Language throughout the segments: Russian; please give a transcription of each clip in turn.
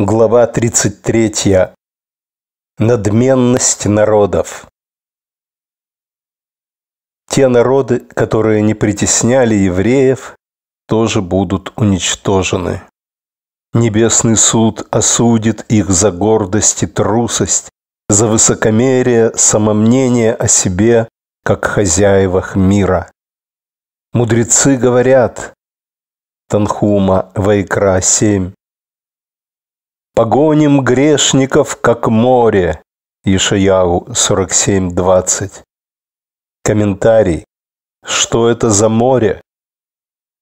Глава 33. Надменность народов. Те народы, которые не притесняли евреев, тоже будут уничтожены. Небесный суд осудит их за гордость и трусость, за высокомерие, самомнение о себе, как хозяевах мира. Мудрецы говорят, Танхума, Вайкра 7, Погоним грешников, как море. Ишаяу 47.20. Комментарий. Что это за море?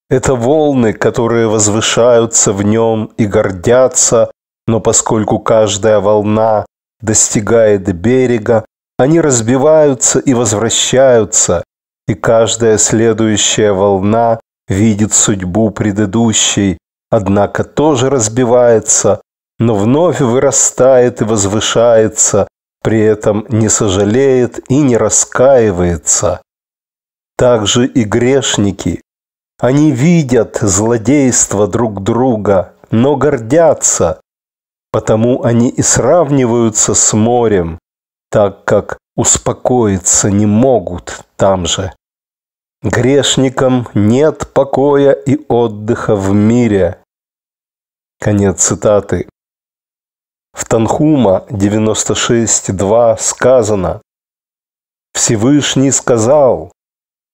Это волны, которые возвышаются в нем и гордятся, но поскольку каждая волна достигает берега, они разбиваются и возвращаются, и каждая следующая волна видит судьбу предыдущей, однако тоже разбивается, но вновь вырастает и возвышается, при этом не сожалеет и не раскаивается. Так же и грешники. Они видят злодейство друг друга, но гордятся, потому они и сравниваются с морем, так как успокоиться не могут там же. Грешникам нет покоя и отдыха в мире. Конец цитаты. В Танхума 96.2 сказано «Всевышний сказал,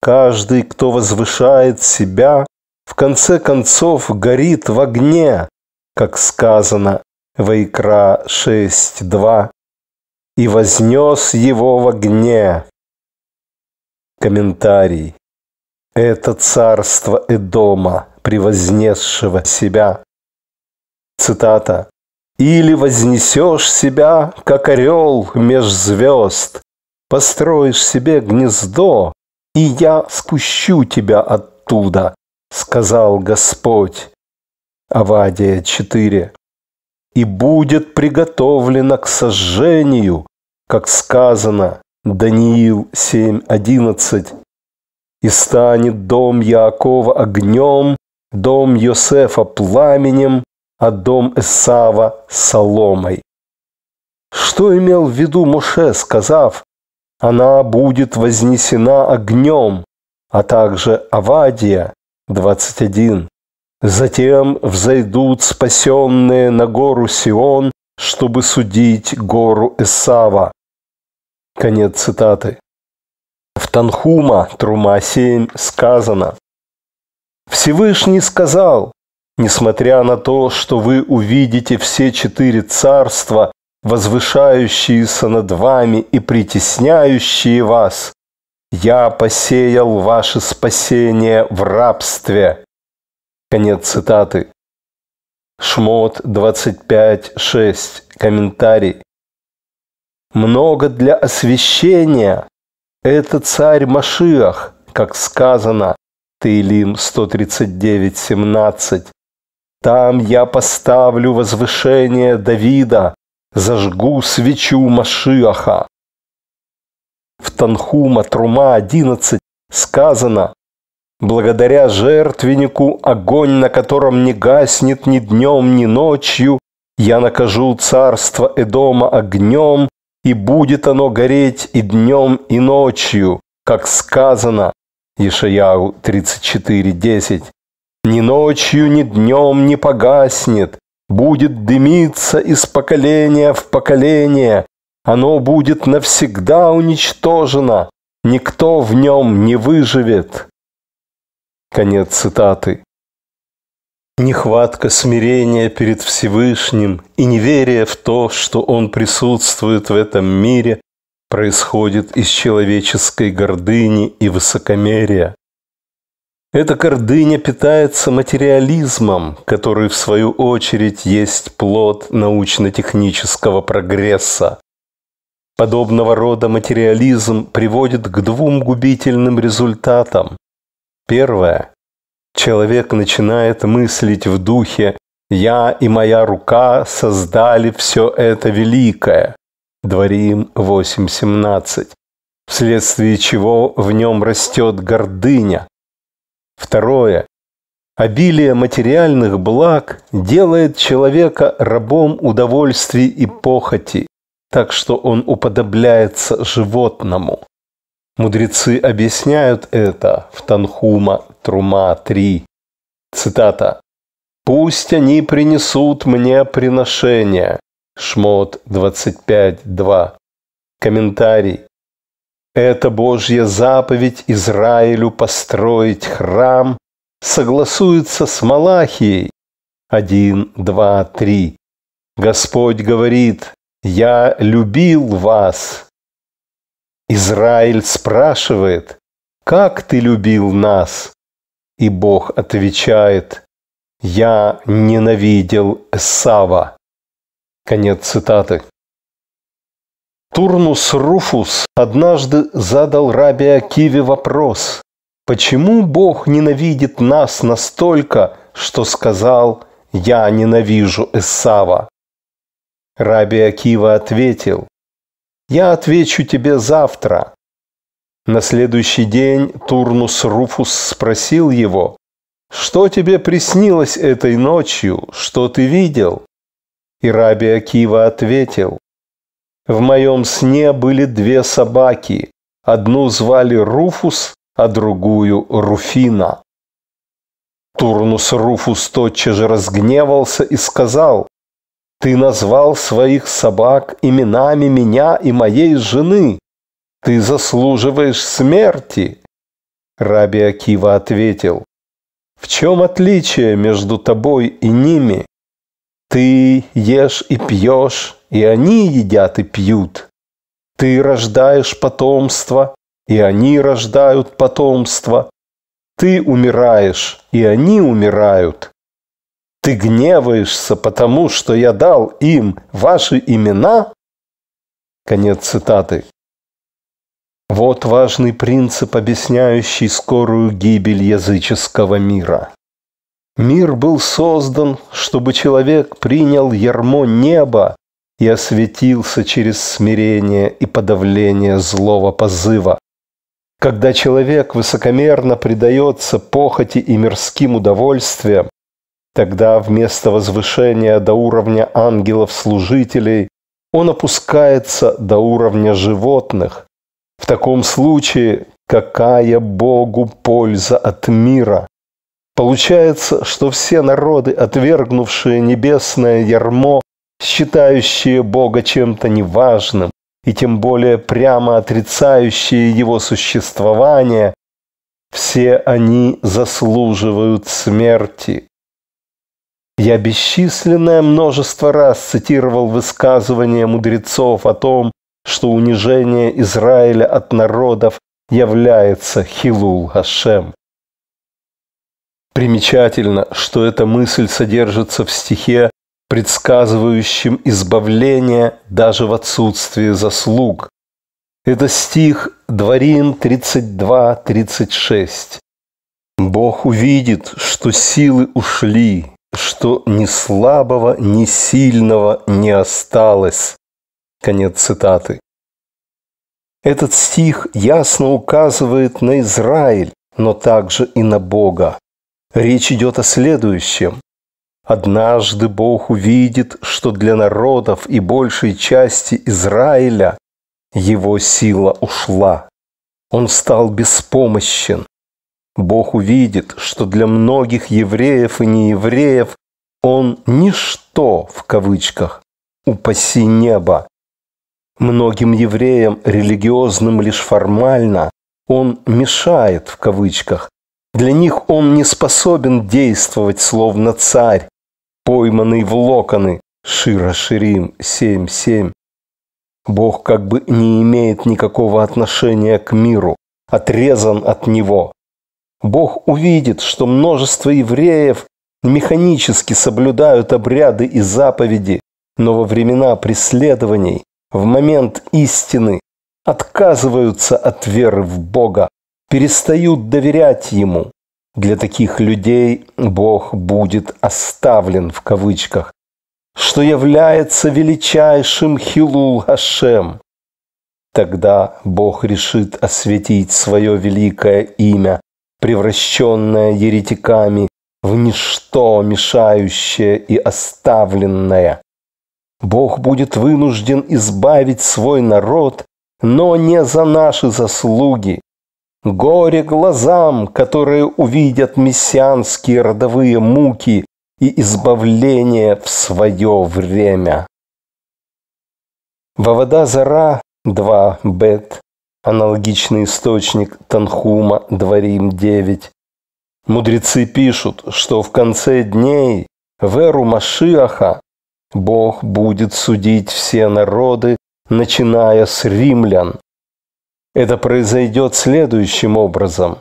каждый, кто возвышает себя, в конце концов горит в огне, как сказано в Икра 6.2, и вознес его в огне». Комментарий. Это царство Эдома, превознесшего себя. Цитата. Или вознесешь себя, как орел меж звезд, Построишь себе гнездо, и я спущу тебя оттуда, сказал Господь. Авадия 4. И будет приготовлено к сожжению, как сказано, Даниил 7.11. И станет дом Яакова огнем, дом Йосефа пламенем, а дом Эсава соломой. Что имел в виду Моше, сказав, «Она будет вознесена огнем», а также Авадия, 21. Затем взойдут спасенные на гору Сион, чтобы судить гору Эсава. Конец цитаты. В Танхума, Трума 7, сказано, Всевышний сказал, Несмотря на то, что вы увидите все четыре царства, возвышающиеся над вами и притесняющие вас, я посеял ваше спасение в рабстве. Конец цитаты. Шмот 25.6. Комментарий. Много для освящения. Это царь Машиах, как сказано, Таилим 139.17. Там я поставлю возвышение Давида, зажгу свечу Машиаха. В Танхума Трума 11 сказано, благодаря жертвеннику, огонь на котором не гаснет ни днем, ни ночью, я накажу царство Эдома огнем, и будет оно гореть и днем, и ночью, как сказано, Ишаяу 34.10. Ни ночью, ни днем не погаснет, будет дымиться из поколения в поколение. Оно будет навсегда уничтожено, никто в нем не выживет. Конец цитаты. Нехватка смирения перед Всевышним и неверие в то, что Он присутствует в этом мире, происходит из человеческой гордыни и высокомерия. Эта гордыня питается материализмом, который, в свою очередь, есть плод научно-технического прогресса. Подобного рода материализм приводит к двум губительным результатам. Первое. Человек начинает мыслить в духе «Я и моя рука создали все это великое» Дворим 8.17, вследствие чего в нем растет гордыня, Второе. Обилие материальных благ делает человека рабом удовольствий и похоти, так что он уподобляется животному. Мудрецы объясняют это в Танхума Трума 3. Цитата. «Пусть они принесут мне приношения». Шмот 25.2. Комментарий. Это Божья заповедь Израилю построить храм согласуется с Малахией 1, 2, 3. Господь говорит, «Я любил вас». Израиль спрашивает, «Как ты любил нас?» И Бог отвечает, «Я ненавидел Сава». Конец цитаты. Турнус Руфус однажды задал раби Акиве вопрос, «Почему Бог ненавидит нас настолько, что сказал «Я ненавижу Эссава»?» Раби Акива ответил, «Я отвечу тебе завтра». На следующий день Турнус Руфус спросил его, «Что тебе приснилось этой ночью? Что ты видел?» И Раби Акива ответил, в моем сне были две собаки. Одну звали Руфус, а другую Руфина. Турнус Руфус тотчас же разгневался и сказал, «Ты назвал своих собак именами меня и моей жены. Ты заслуживаешь смерти». Раби Акива ответил, «В чем отличие между тобой и ними? Ты ешь и пьешь, и они едят и пьют. Ты рождаешь потомство, и они рождают потомство. Ты умираешь, и они умирают. Ты гневаешься, потому что я дал им ваши имена? Конец цитаты. Вот важный принцип, объясняющий скорую гибель языческого мира. Мир был создан, чтобы человек принял ярмо неба и осветился через смирение и подавление злого позыва. Когда человек высокомерно предается похоти и мирским удовольствиям, тогда вместо возвышения до уровня ангелов-служителей он опускается до уровня животных. В таком случае какая Богу польза от мира? Получается, что все народы, отвергнувшие небесное ярмо, считающие Бога чем-то неважным и тем более прямо отрицающие его существование, все они заслуживают смерти. Я бесчисленное множество раз цитировал высказывания мудрецов о том, что унижение Израиля от народов является Хилул Хашем. Примечательно, что эта мысль содержится в стихе предсказывающим избавление даже в отсутствии заслуг. Это стих Дворим 32-36. Бог увидит, что силы ушли, что ни слабого, ни сильного не осталось. Конец цитаты. Этот стих ясно указывает на Израиль, но также и на Бога. Речь идет о следующем. Однажды Бог увидит, что для народов и большей части Израиля его сила ушла. Он стал беспомощен. Бог увидит, что для многих евреев и неевреев он «ничто» в кавычках, упаси небо. Многим евреям, религиозным лишь формально, он «мешает» в кавычках. Для них он не способен действовать, словно царь, пойманный в локоны. Шира Ширим 7.7. Бог как бы не имеет никакого отношения к миру, отрезан от него. Бог увидит, что множество евреев механически соблюдают обряды и заповеди, но во времена преследований, в момент истины, отказываются от веры в Бога, перестают доверять Ему, для таких людей Бог будет оставлен в кавычках, что является величайшим Хилул Хашем. Тогда Бог решит осветить свое великое имя, превращенное еретиками в ничто, мешающее и оставленное. Бог будет вынужден избавить свой народ, но не за наши заслуги, Горе глазам, которые увидят мессианские родовые муки и избавление в свое время. Вавада Зара 2 Бет, аналогичный источник Танхума Дворим 9. Мудрецы пишут, что в конце дней в эру Машиаха Бог будет судить все народы, начиная с римлян, это произойдет следующим образом.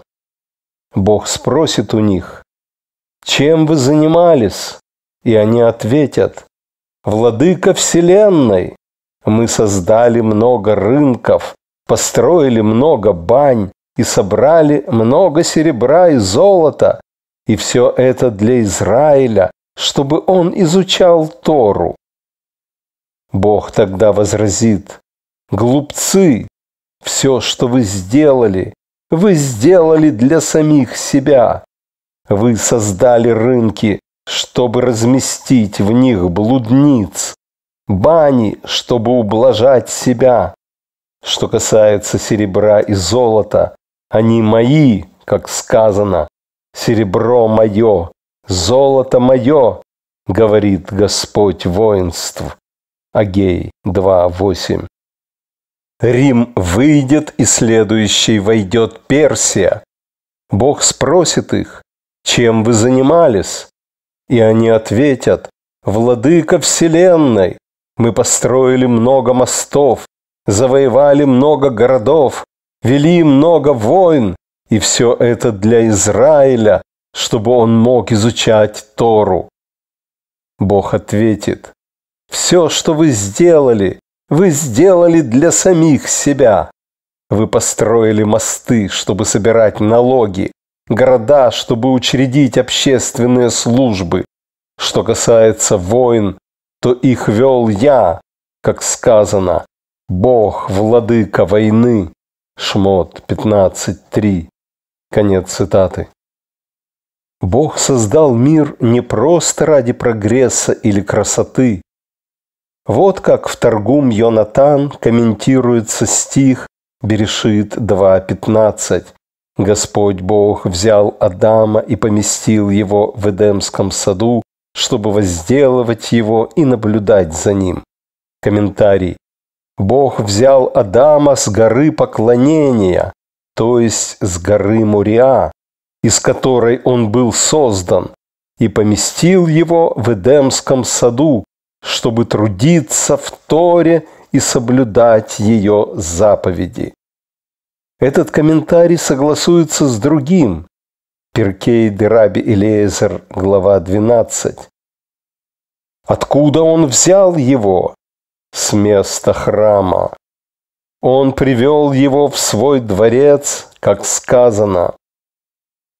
Бог спросит у них, чем вы занимались? И они ответят, Владыка Вселенной, мы создали много рынков, построили много бань и собрали много серебра и золота, и все это для Израиля, чтобы он изучал Тору. Бог тогда возразит, глупцы, все, что вы сделали, вы сделали для самих себя. Вы создали рынки, чтобы разместить в них блудниц, бани, чтобы ублажать себя. Что касается серебра и золота, они мои, как сказано, серебро мое, золото мое, говорит Господь воинств. Агей 2.8 Рим выйдет, и следующий войдет Персия. Бог спросит их, чем вы занимались? И они ответят, Владыка Вселенной, мы построили много мостов, завоевали много городов, вели много войн, и все это для Израиля, чтобы он мог изучать Тору. Бог ответит, все, что вы сделали, вы сделали для самих себя. Вы построили мосты, чтобы собирать налоги, города, чтобы учредить общественные службы. Что касается войн, то их вел я, как сказано, Бог, владыка войны. Шмот 15.3. Конец цитаты. Бог создал мир не просто ради прогресса или красоты, вот как в торгум Йонатан комментируется стих Берешит 2.15. Господь Бог взял Адама и поместил его в Эдемском саду, чтобы возделывать его и наблюдать за ним. Комментарий. Бог взял Адама с горы поклонения, то есть с горы Муриа, из которой он был создан, и поместил его в Эдемском саду, чтобы трудиться в Торе и соблюдать ее заповеди. Этот комментарий согласуется с другим. Перкей Дераби Элиезер, глава 12. Откуда он взял его? С места храма. Он привел его в свой дворец, как сказано.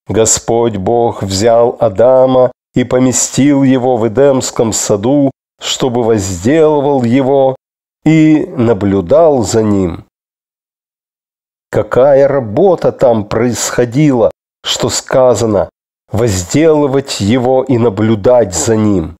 Господь Бог взял Адама и поместил его в Эдемском саду чтобы возделывал его и наблюдал за ним. Какая работа там происходила, что сказано возделывать его и наблюдать за ним.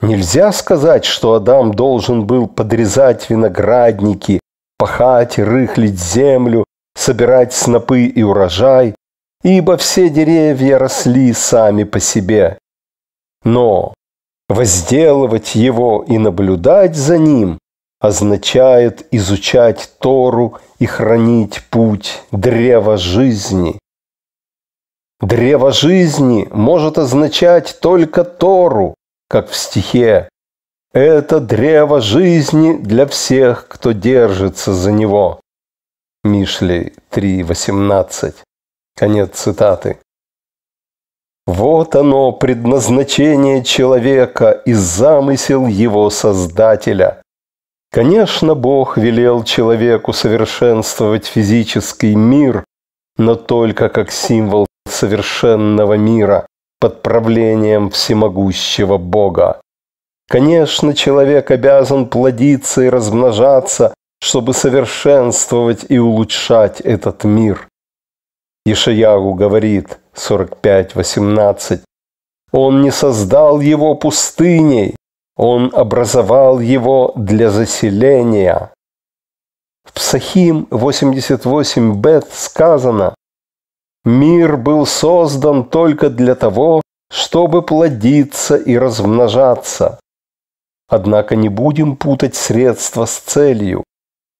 Нельзя сказать, что Адам должен был подрезать виноградники, пахать и рыхлить землю, собирать снопы и урожай, ибо все деревья росли сами по себе. Но Возделывать его и наблюдать за ним означает изучать Тору и хранить путь древа жизни. Древо жизни может означать только Тору, как в стихе это древо жизни для всех, кто держится за него. Мишли 3.18. Конец цитаты. Вот оно, предназначение человека и замысел его Создателя. Конечно, Бог велел человеку совершенствовать физический мир, но только как символ совершенного мира под правлением всемогущего Бога. Конечно, человек обязан плодиться и размножаться, чтобы совершенствовать и улучшать этот мир. Ишиягу говорит 45.18. Он не создал его пустыней, он образовал его для заселения. В Псахим 88 бет сказано, «Мир был создан только для того, чтобы плодиться и размножаться». Однако не будем путать средства с целью.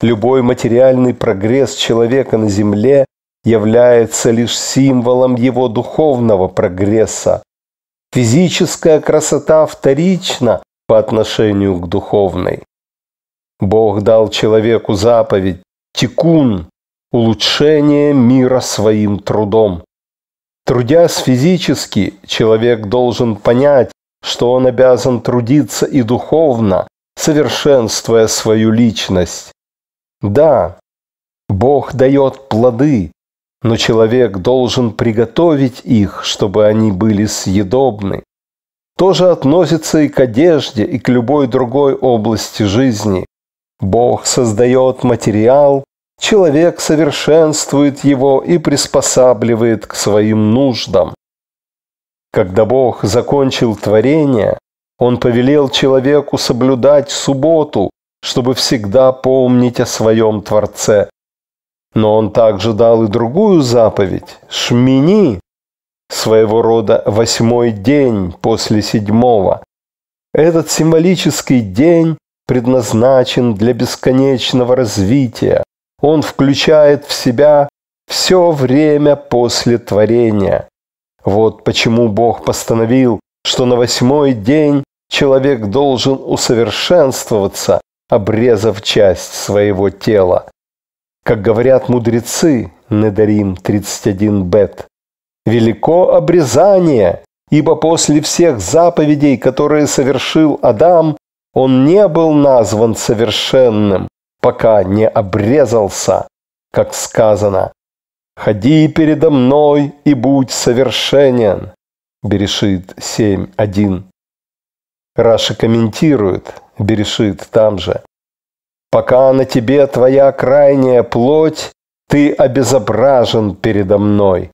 Любой материальный прогресс человека на Земле является лишь символом его духовного прогресса. Физическая красота вторична по отношению к духовной. Бог дал человеку заповедь «Тикун» – улучшение мира своим трудом. Трудясь физически, человек должен понять, что он обязан трудиться и духовно, совершенствуя свою личность. Да, Бог дает плоды, но человек должен приготовить их, чтобы они были съедобны. То же относится и к одежде, и к любой другой области жизни. Бог создает материал, человек совершенствует его и приспосабливает к своим нуждам. Когда Бог закончил творение, Он повелел человеку соблюдать субботу, чтобы всегда помнить о своем Творце. Но он также дал и другую заповедь – шмини, своего рода восьмой день после седьмого. Этот символический день предназначен для бесконечного развития. Он включает в себя все время после творения. Вот почему Бог постановил, что на восьмой день человек должен усовершенствоваться, обрезав часть своего тела. Как говорят мудрецы, Недарим 31 бет, велико обрезание, ибо после всех заповедей, которые совершил Адам, он не был назван совершенным, пока не обрезался, как сказано. «Ходи передо мной и будь совершенен» Берешит 7.1. Раши комментирует, Берешит там же, Пока на тебе твоя крайняя плоть, ты обезображен передо мной.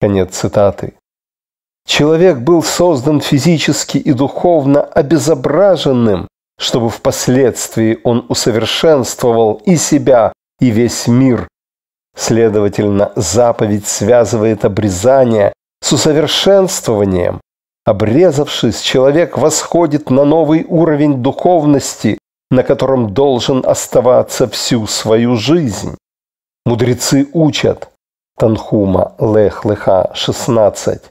Конец цитаты. Человек был создан физически и духовно обезображенным, чтобы впоследствии он усовершенствовал и себя, и весь мир. Следовательно, заповедь связывает обрезание с усовершенствованием. Обрезавшись, человек восходит на новый уровень духовности, на котором должен оставаться всю свою жизнь. Мудрецы учат. Танхума, Лех, Леха, 16.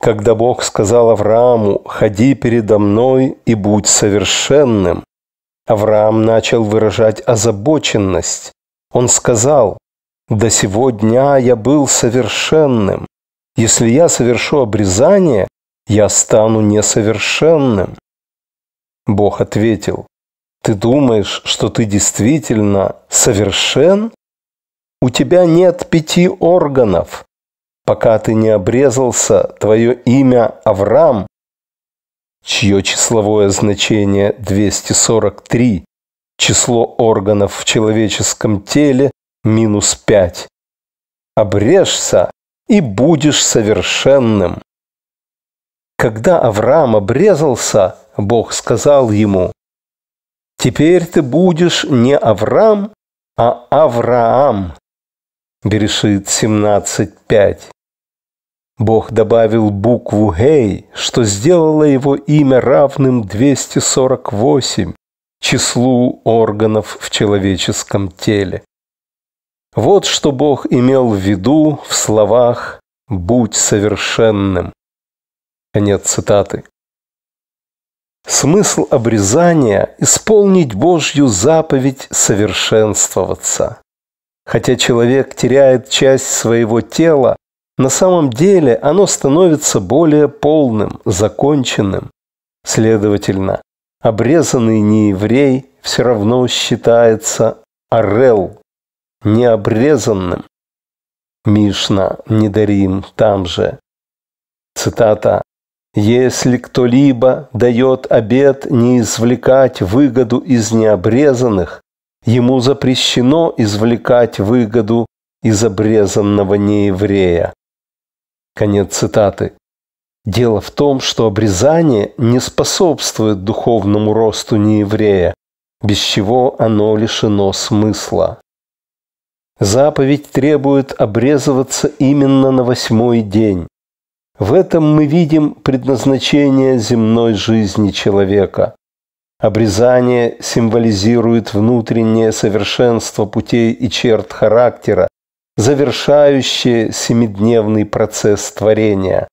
Когда Бог сказал Аврааму, «Ходи передо мной и будь совершенным», Авраам начал выражать озабоченность. Он сказал, «До сего дня я был совершенным. Если я совершу обрезание, я стану несовершенным». Бог ответил, ты думаешь, что ты действительно совершен? У тебя нет пяти органов. Пока ты не обрезался, твое имя Авраам, чье числовое значение 243, число органов в человеческом теле минус 5. Обрежься и будешь совершенным. Когда Авраам обрезался, Бог сказал ему, Теперь ты будешь не Авраам, а Авраам. Берешит 17.5. Бог добавил букву «Гей», что сделало его имя равным 248 числу органов в человеческом теле. Вот что Бог имел в виду в словах «Будь совершенным». Конец цитаты. Смысл обрезания – исполнить Божью заповедь совершенствоваться. Хотя человек теряет часть своего тела, на самом деле оно становится более полным, законченным. Следовательно, обрезанный нееврей все равно считается орел, необрезанным. Мишна, Недарим, там же. Цитата если кто-либо дает обед не извлекать выгоду из необрезанных, ему запрещено извлекать выгоду из обрезанного нееврея. Конец цитаты. Дело в том, что обрезание не способствует духовному росту нееврея, без чего оно лишено смысла. Заповедь требует обрезываться именно на восьмой день. В этом мы видим предназначение земной жизни человека. Обрезание символизирует внутреннее совершенство путей и черт характера, завершающее семидневный процесс творения.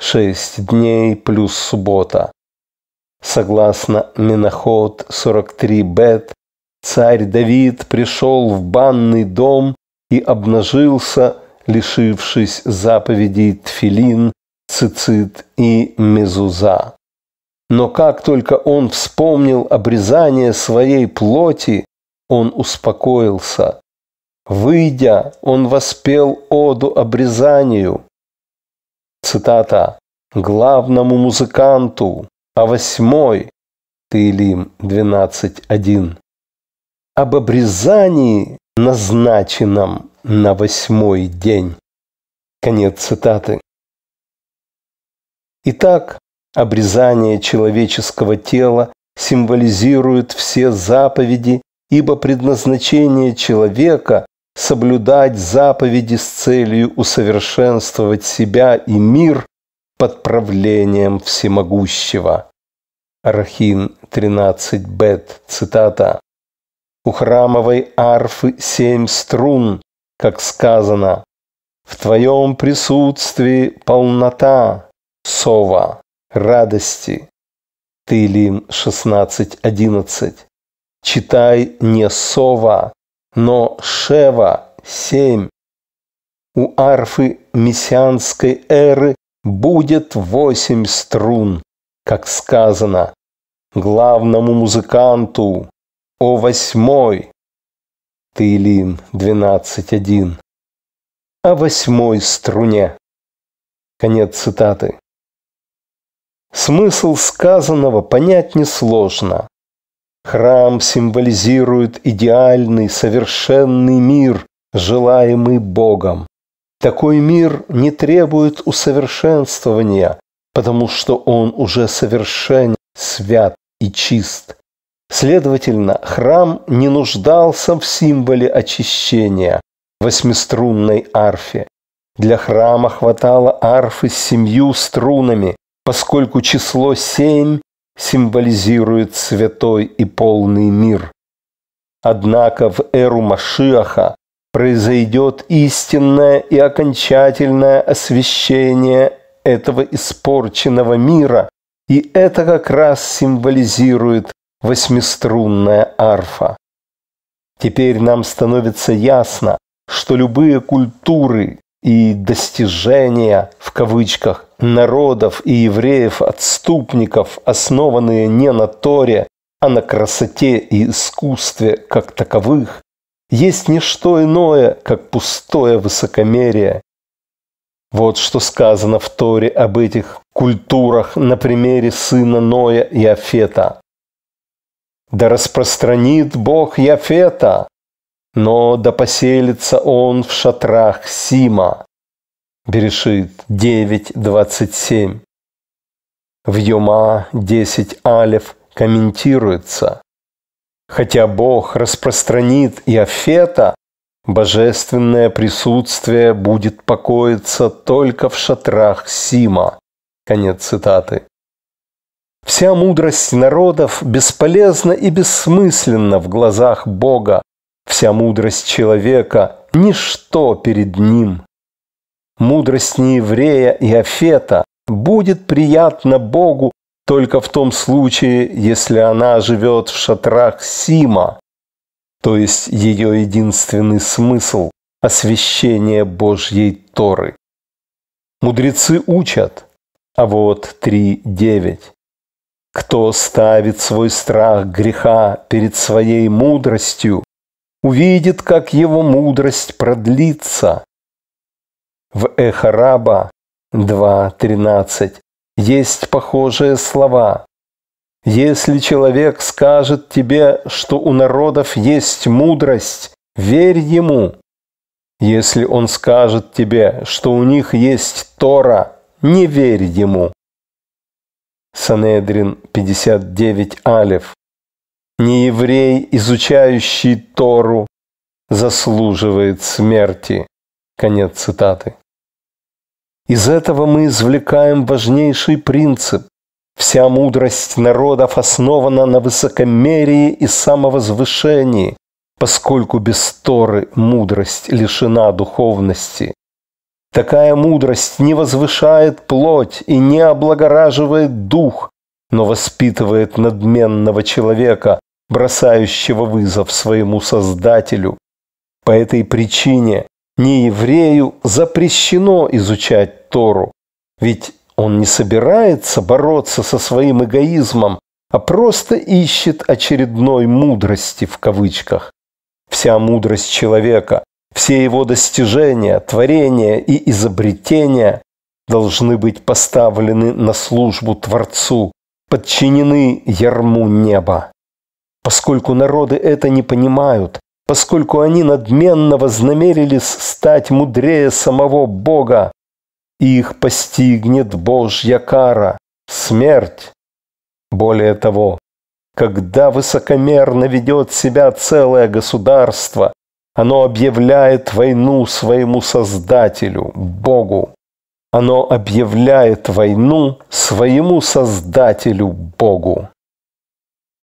Шесть дней плюс суббота. Согласно Менахот 43 Бет, царь Давид пришел в банный дом и обнажился, лишившись заповедей тфилин цицит и мезуза. Но как только он вспомнил обрезание своей плоти, он успокоился. Выйдя, он воспел оду обрезанию. Цитата. «Главному музыканту, а восьмой» Таилим 12.1. Об обрезании, назначенном на восьмой день. Конец цитаты. Итак, обрезание человеческого тела символизирует все заповеди, ибо предназначение человека – соблюдать заповеди с целью усовершенствовать себя и мир под правлением всемогущего. Архин 13 бет, цитата. У храмовой арфы семь струн, как сказано, «В твоем присутствии полнота, сова, радости. Тылим 16.11. Читай не сова, но шева 7. У арфы мессианской эры будет восемь струн, как сказано, главному музыканту о восьмой. Тылим 12.1. О восьмой струне. Конец цитаты. Смысл сказанного понять несложно. Храм символизирует идеальный, совершенный мир, желаемый Богом. Такой мир не требует усовершенствования, потому что он уже совершен, свят и чист. Следовательно, храм не нуждался в символе очищения, восьмиструнной арфе. Для храма хватало арфы с семью струнами, поскольку число семь символизирует святой и полный мир. Однако в эру Машиаха произойдет истинное и окончательное освящение этого испорченного мира, и это как раз символизирует восьмиструнная арфа. Теперь нам становится ясно, что любые культуры, и достижения в кавычках народов и евреев отступников, основанные не на Торе, а на красоте и искусстве как таковых, есть не что иное, как пустое высокомерие. Вот что сказано в Торе об этих культурах на примере сына Ноя и Афета. «Да распространит Бог Яфета, но да поселится он в шатрах Сима. Берешит 9.27. В юма 10 алев комментируется. Хотя Бог распространит Иофета, божественное присутствие будет покоиться только в шатрах Сима. Конец цитаты. Вся мудрость народов бесполезна и бессмысленна в глазах Бога, Вся мудрость человека – ничто перед ним. Мудрость нееврея и афета будет приятна Богу только в том случае, если она живет в шатрах Сима, то есть ее единственный смысл – освящение Божьей Торы. Мудрецы учат, а вот 3.9. Кто ставит свой страх греха перед своей мудростью, увидит, как его мудрость продлится. В Эхараба 2.13 есть похожие слова. Если человек скажет тебе, что у народов есть мудрость, верь ему. Если он скажет тебе, что у них есть Тора, не верь ему. Санедрин 59 Алев не еврей, изучающий Тору, заслуживает смерти. Конец цитаты. Из этого мы извлекаем важнейший принцип. Вся мудрость народов основана на высокомерии и самовозвышении, поскольку без Торы мудрость лишена духовности. Такая мудрость не возвышает плоть и не облагораживает дух, но воспитывает надменного человека, бросающего вызов своему Создателю. По этой причине не еврею запрещено изучать Тору, ведь он не собирается бороться со своим эгоизмом, а просто ищет очередной мудрости в кавычках. Вся мудрость человека, все его достижения, творения и изобретения должны быть поставлены на службу Творцу, подчинены ярму неба поскольку народы это не понимают, поскольку они надменно вознамерились стать мудрее самого Бога. Их постигнет Божья кара, смерть. Более того, когда высокомерно ведет себя целое государство, оно объявляет войну своему Создателю, Богу. Оно объявляет войну своему Создателю, Богу.